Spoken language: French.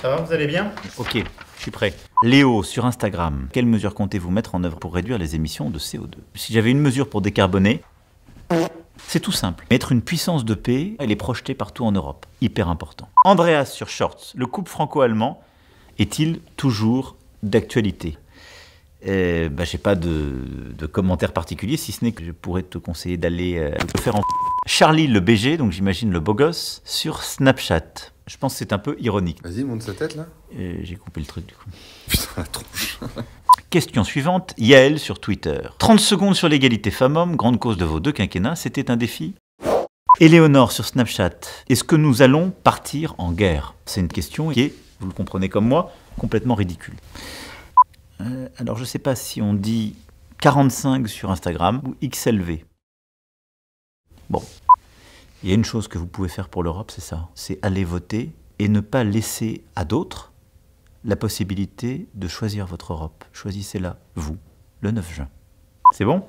Ça va, vous allez bien Ok, je suis prêt. Léo, sur Instagram, quelles mesures comptez-vous mettre en œuvre pour réduire les émissions de CO2 Si j'avais une mesure pour décarboner, c'est tout simple. Mettre une puissance de paix, elle est projetée partout en Europe. Hyper important. Andreas sur Shorts, le couple franco-allemand est-il toujours d'actualité je euh, bah, j'ai pas de, commentaires commentaire particulier, si ce n'est que je pourrais te conseiller d'aller euh, faire en Charlie le BG, donc j'imagine le beau gosse, sur Snapchat. Je pense que c'est un peu ironique. Vas-y, monte sa tête là. Euh, j'ai coupé le truc du coup. Putain, la tronche. Question suivante, Yael sur Twitter. 30 secondes sur l'égalité femmes-hommes, grande cause de vos deux quinquennats, c'était un défi Éléonore sur Snapchat, est-ce que nous allons partir en guerre C'est une question qui est, vous le comprenez comme moi, complètement ridicule. Euh, alors je ne sais pas si on dit 45 sur Instagram ou XLV. Bon. Il y a une chose que vous pouvez faire pour l'Europe, c'est ça. C'est aller voter et ne pas laisser à d'autres la possibilité de choisir votre Europe. Choisissez-la, vous, le 9 juin. C'est bon